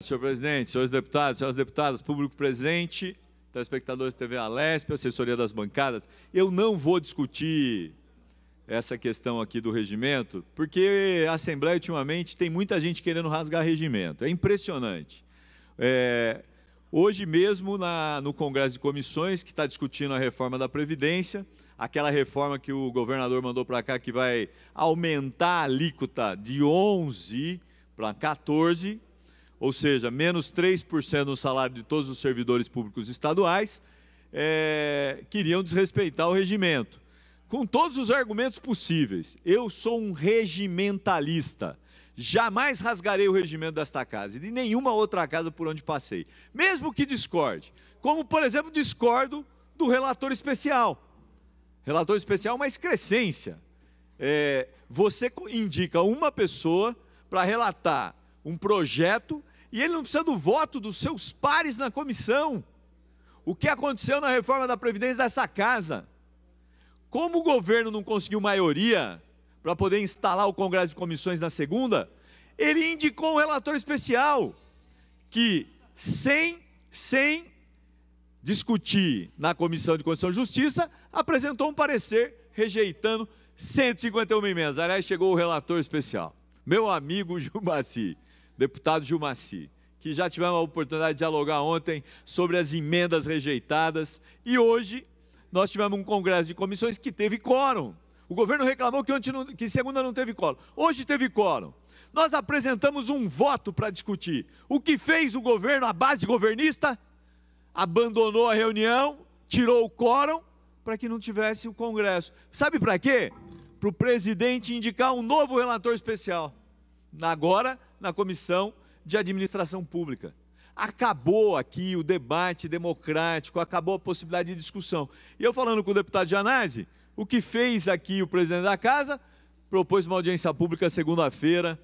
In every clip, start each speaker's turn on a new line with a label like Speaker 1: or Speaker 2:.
Speaker 1: Senhor presidente, senhores deputados, senhoras deputadas, público presente, telespectadores da TV Alesp, assessoria das bancadas, eu não vou discutir essa questão aqui do regimento, porque a Assembleia ultimamente tem muita gente querendo rasgar regimento, é impressionante. É, hoje mesmo, na, no Congresso de Comissões, que está discutindo a reforma da Previdência, aquela reforma que o governador mandou para cá, que vai aumentar a alíquota de 11 para 14 ou seja, menos 3% no salário de todos os servidores públicos estaduais, é, queriam desrespeitar o regimento. Com todos os argumentos possíveis, eu sou um regimentalista. Jamais rasgarei o regimento desta casa e de nenhuma outra casa por onde passei, mesmo que discorde. Como, por exemplo, discordo do relator especial. Relator especial é uma excrescência. É, você indica uma pessoa para relatar um projeto e ele não precisa do voto dos seus pares na comissão. O que aconteceu na reforma da Previdência dessa casa? Como o governo não conseguiu maioria para poder instalar o Congresso de Comissões na segunda, ele indicou um relator especial que, sem, sem discutir na Comissão de Constituição e Justiça, apresentou um parecer rejeitando 151 emendas. Aliás, chegou o relator especial, meu amigo Gilmaci deputado Gilmaci, que já tivemos a oportunidade de dialogar ontem sobre as emendas rejeitadas e hoje nós tivemos um congresso de comissões que teve quórum. O governo reclamou que, ontem não, que segunda não teve quórum. Hoje teve quórum. Nós apresentamos um voto para discutir. O que fez o governo, a base governista? Abandonou a reunião, tirou o quórum para que não tivesse o congresso. Sabe para quê? Para o presidente indicar um novo relator especial agora na Comissão de Administração Pública. Acabou aqui o debate democrático, acabou a possibilidade de discussão. E eu falando com o deputado Janazzi, o que fez aqui o presidente da casa? Propôs uma audiência pública segunda-feira,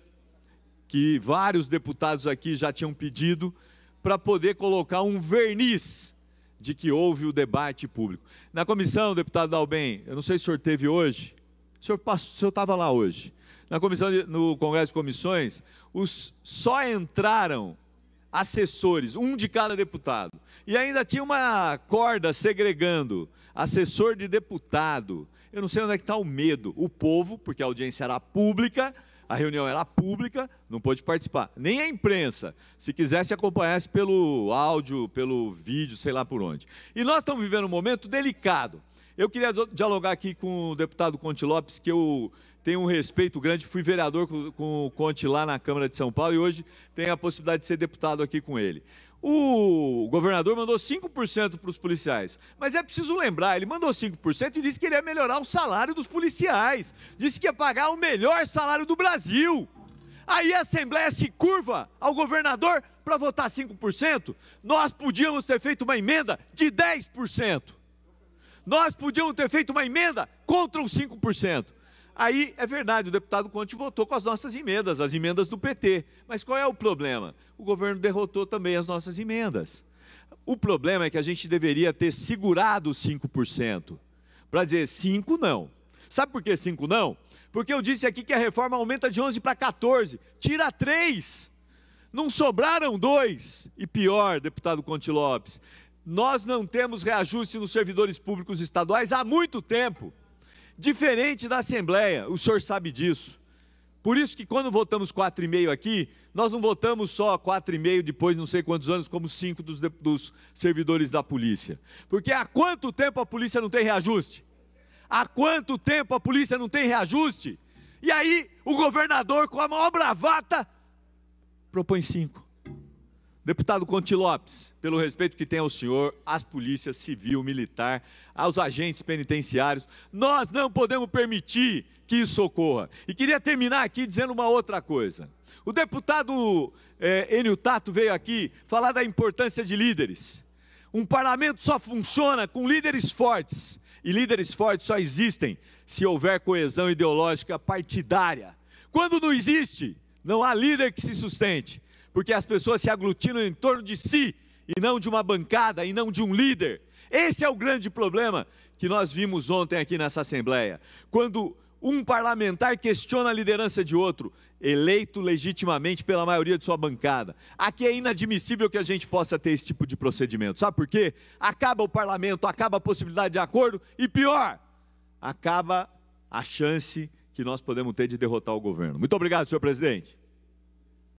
Speaker 1: que vários deputados aqui já tinham pedido, para poder colocar um verniz de que houve o debate público. Na comissão, deputado Dalben, eu não sei se o senhor teve hoje, o senhor estava lá hoje na comissão de, no Congresso de Comissões, os, só entraram assessores, um de cada deputado. E ainda tinha uma corda segregando assessor de deputado. Eu não sei onde é que está o medo. O povo, porque a audiência era pública, a reunião era pública, não pôde participar. Nem a imprensa. Se quisesse, acompanhasse pelo áudio, pelo vídeo, sei lá por onde. E nós estamos vivendo um momento delicado. Eu queria dialogar aqui com o deputado Conte Lopes, que eu tenho um respeito grande. Fui vereador com, com o Conte lá na Câmara de São Paulo e hoje tenho a possibilidade de ser deputado aqui com ele. O governador mandou 5% para os policiais. Mas é preciso lembrar, ele mandou 5% e disse que ele ia melhorar o salário dos policiais. Disse que ia pagar o melhor salário do Brasil. Aí a Assembleia se curva ao governador para votar 5%. Nós podíamos ter feito uma emenda de 10%. Nós podíamos ter feito uma emenda contra os 5%. Aí é verdade, o deputado Conte votou com as nossas emendas, as emendas do PT. Mas qual é o problema? O governo derrotou também as nossas emendas. O problema é que a gente deveria ter segurado 5%, para dizer 5 não. Sabe por que 5 não? Porque eu disse aqui que a reforma aumenta de 11 para 14, tira 3. Não sobraram dois. E pior, deputado Conte Lopes, nós não temos reajuste nos servidores públicos estaduais há muito tempo. Diferente da Assembleia, o senhor sabe disso. Por isso que quando votamos 4,5 aqui, nós não votamos só 4,5 depois não sei quantos anos, como 5 dos, dos servidores da polícia. Porque há quanto tempo a polícia não tem reajuste? Há quanto tempo a polícia não tem reajuste? E aí o governador, com a maior bravata, propõe 5. Deputado Conti Lopes, pelo respeito que tem ao senhor, às polícias civil, militar, aos agentes penitenciários, nós não podemos permitir que isso ocorra. E queria terminar aqui dizendo uma outra coisa. O deputado é, Enio Tato veio aqui falar da importância de líderes. Um parlamento só funciona com líderes fortes. E líderes fortes só existem se houver coesão ideológica partidária. Quando não existe, não há líder que se sustente porque as pessoas se aglutinam em torno de si e não de uma bancada e não de um líder. Esse é o grande problema que nós vimos ontem aqui nessa Assembleia. Quando um parlamentar questiona a liderança de outro, eleito legitimamente pela maioria de sua bancada. Aqui é inadmissível que a gente possa ter esse tipo de procedimento. Sabe por quê? Acaba o parlamento, acaba a possibilidade de acordo e, pior, acaba a chance que nós podemos ter de derrotar o governo. Muito obrigado, senhor presidente.